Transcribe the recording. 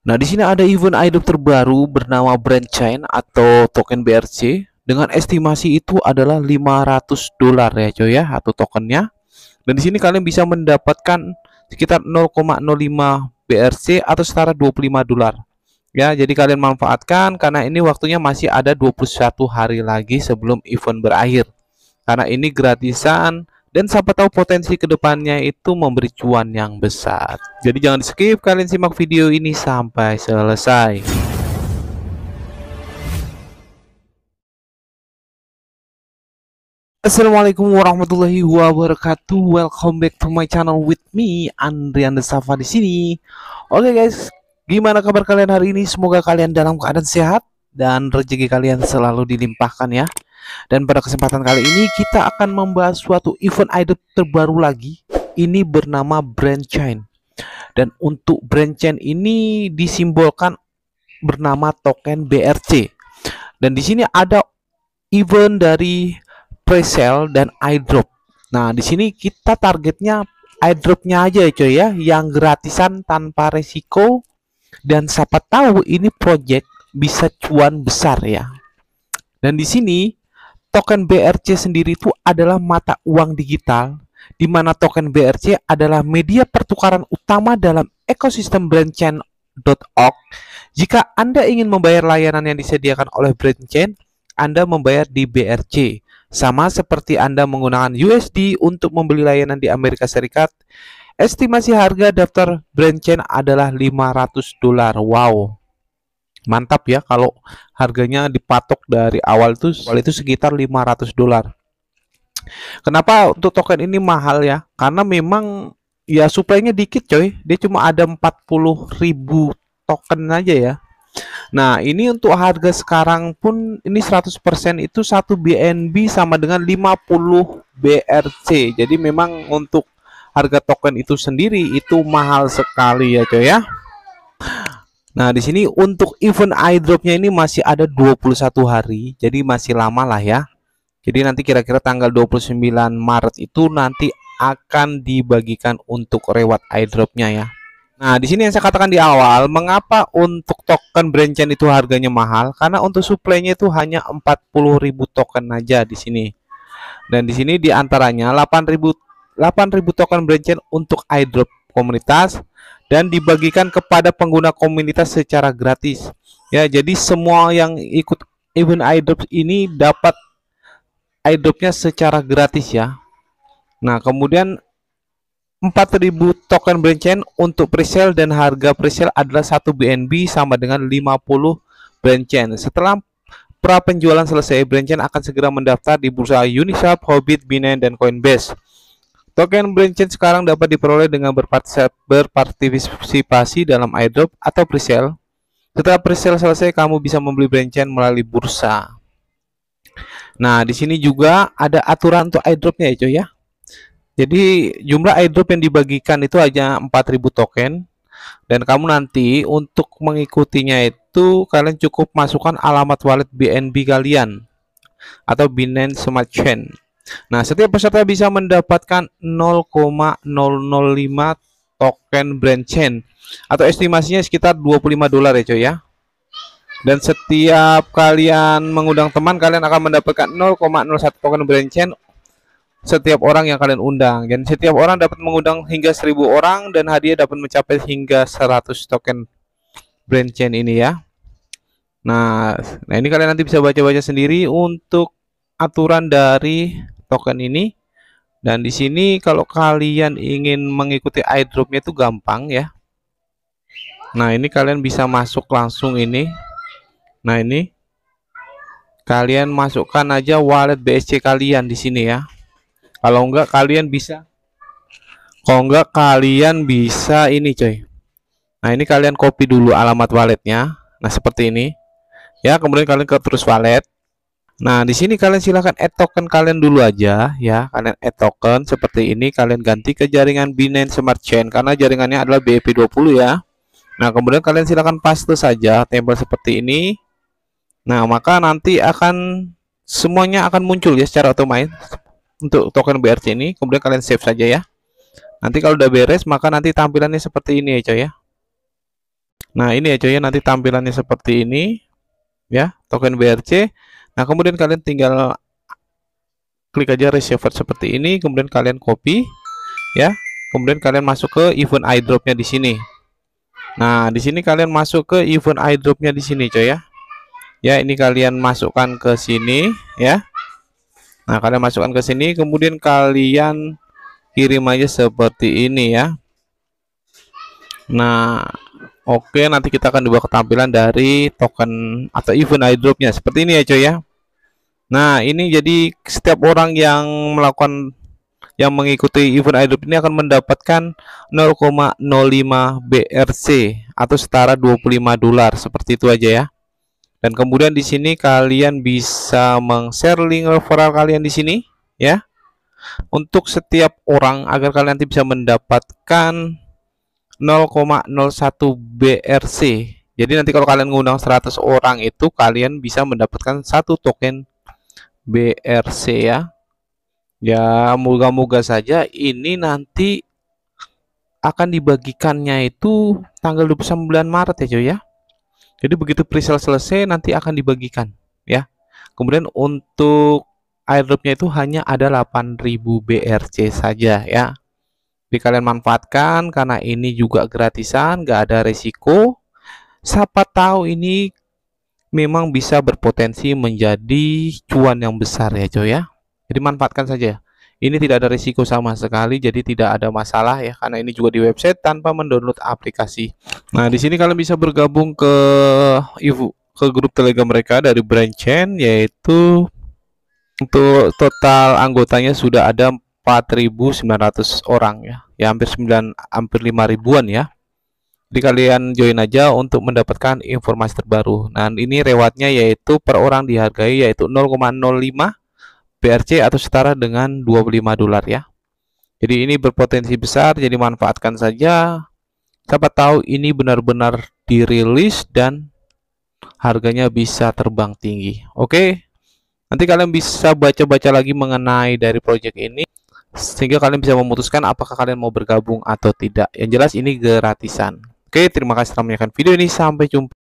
Nah, di sini ada event item terbaru bernama Brand Chain atau token BRC dengan estimasi itu adalah 500 dolar ya coy ya atau tokennya. Dan di sini kalian bisa mendapatkan sekitar 0,05 BRC atau setara 25 dolar. Ya, jadi kalian manfaatkan karena ini waktunya masih ada 21 hari lagi sebelum event berakhir. Karena ini gratisan dan siapa tahu potensi kedepannya itu memberi cuan yang besar. Jadi jangan di skip, kalian simak video ini sampai selesai. Assalamualaikum warahmatullahi wabarakatuh. Welcome back to my channel with me Andrian Desafa di sini. Oke okay guys, gimana kabar kalian hari ini? Semoga kalian dalam keadaan sehat dan rezeki kalian selalu dilimpahkan ya. Dan pada kesempatan kali ini kita akan membahas suatu event idol terbaru lagi. Ini bernama Brand Chain. Dan untuk Brand Chain ini disimbolkan bernama token BRC. Dan di sini ada event dari presale dan iDrop. Nah, di sini kita targetnya iDrop-nya aja ya coy ya yang gratisan tanpa resiko dan siapa tahu ini project bisa cuan besar ya dan di sini token BRC sendiri itu adalah mata uang digital di mana token BRC adalah media pertukaran utama dalam ekosistem brandchain.org. Jika Anda ingin membayar layanan yang disediakan oleh brandchain, Anda membayar di BRC. Sama seperti Anda menggunakan USD untuk membeli layanan di Amerika Serikat, estimasi harga daftar brandchain adalah 500 dolar. Wow mantap ya kalau harganya dipatok dari awal itu awal itu sekitar 500 dolar. Kenapa untuk token ini mahal ya? Karena memang ya suplainya dikit coy. Dia cuma ada 40.000 token aja ya. Nah, ini untuk harga sekarang pun ini 100% itu satu BNB sama dengan 50 BRC. Jadi memang untuk harga token itu sendiri itu mahal sekali ya coy ya. Nah, di sini untuk event airdropnya ini masih ada 21 hari, jadi masih lama lah ya. Jadi nanti kira-kira tanggal 29 Maret itu nanti akan dibagikan untuk reward airdropnya ya. Nah, di sini yang saya katakan di awal, mengapa untuk token branchen itu harganya mahal? Karena untuk suplainya itu hanya 40.000 token aja di sini. Dan di sini di antaranya 8.000 8.000 token branchen untuk airdrop komunitas dan dibagikan kepada pengguna komunitas secara gratis. Ya, jadi semua yang ikut event iDrops ini dapat iDropsnya secara gratis ya. Nah, kemudian 4000 token Brandchain untuk presale dan harga presale adalah 1 BNB sama dengan 50 Brandchain. Setelah pra penjualan selesai, Brandchain akan segera mendaftar di bursa Uniswap, Hobbit, Binance, dan Coinbase. Token blockchain sekarang dapat diperoleh dengan berpartisipasi dalam airdrop atau presale. Setelah presale selesai, kamu bisa membeli blockchain melalui bursa. Nah, di sini juga ada aturan untuk airdropnya ya, cuy ya. Jadi jumlah airdrop yang dibagikan itu hanya 4000 token dan kamu nanti untuk mengikutinya itu kalian cukup masukkan alamat wallet BNB kalian atau Binance Smart Chain. Nah, setiap peserta bisa mendapatkan 0,005 token brand chain atau estimasinya sekitar 25 dolar ya, coy ya. Dan setiap kalian mengundang teman, kalian akan mendapatkan 0,01 token brand chain setiap orang yang kalian undang. Dan setiap orang dapat mengundang hingga 1000 orang dan hadiah dapat mencapai hingga 100 token brand chain ini ya. Nah, nah ini kalian nanti bisa baca-baca sendiri untuk aturan dari token ini dan di sini kalau kalian ingin mengikuti airdropnya itu gampang ya nah ini kalian bisa masuk langsung ini nah ini kalian masukkan aja wallet BSC kalian di sini ya kalau enggak kalian bisa kalau enggak kalian bisa ini coy nah ini kalian copy dulu alamat walletnya nah seperti ini ya kemudian kalian ke terus wallet Nah, di sini kalian silahkan add token kalian dulu aja ya. Kalian add token seperti ini, kalian ganti ke jaringan Binance Smart Chain karena jaringannya adalah BEP20 ya. Nah, kemudian kalian silahkan paste saja tempel seperti ini. Nah, maka nanti akan semuanya akan muncul ya secara otomatis untuk token BRC ini. Kemudian kalian save saja ya. Nanti kalau udah beres, maka nanti tampilannya seperti ini ya, coy ya. Nah, ini ya coy ya, nanti tampilannya seperti ini ya, token BRC Nah, kemudian kalian tinggal klik aja receiver seperti ini, kemudian kalian copy ya. Kemudian kalian masuk ke event eyedropnya di sini. Nah, di sini kalian masuk ke event eyedropnya di sini, coy ya. Ya, ini kalian masukkan ke sini ya. Nah, kalian masukkan ke sini, kemudian kalian kirim aja seperti ini ya. Nah, oke okay, nanti kita akan dibawa ke tampilan dari token atau event eyedropnya seperti ini ya coy ya. Nah, ini jadi setiap orang yang melakukan yang mengikuti event airdrop ini akan mendapatkan 0,05 BRC atau setara 25 dolar seperti itu aja ya. Dan kemudian di sini kalian bisa meng-share link referral kalian di sini ya. Untuk setiap orang agar kalian nanti bisa mendapatkan 0,01 BRC. Jadi nanti kalau kalian ngundang 100 orang itu kalian bisa mendapatkan satu token BRC ya. Ya, moga-moga saja ini nanti akan dibagikannya itu tanggal 29 Maret ya cuy ya. Jadi begitu presale selesai nanti akan dibagikan ya. Kemudian untuk airdropnya itu hanya ada 8000 BRC saja ya. Jadi kalian manfaatkan karena ini juga gratisan, nggak ada resiko. Siapa tahu ini memang bisa berpotensi menjadi cuan yang besar ya coy ya jadi manfaatkan saja ini tidak ada risiko sama sekali jadi tidak ada masalah ya karena ini juga di website tanpa mendownload aplikasi nah di sini kalian bisa bergabung ke ibu ke grup telegram mereka dari brand chain yaitu untuk total anggotanya sudah ada 4.900 orang ya ya hampir 9 hampir 5 ribuan ya di kalian join aja untuk mendapatkan informasi terbaru. Nah, ini rewardnya yaitu per orang dihargai yaitu 0,05 BRC atau setara dengan 25 dolar ya. Jadi ini berpotensi besar, jadi manfaatkan saja. Siapa tahu ini benar-benar dirilis dan harganya bisa terbang tinggi. Oke. Nanti kalian bisa baca-baca lagi mengenai dari project ini sehingga kalian bisa memutuskan apakah kalian mau bergabung atau tidak. Yang jelas ini gratisan. Oke, terima kasih telah menyaksikan video ini. Sampai jumpa.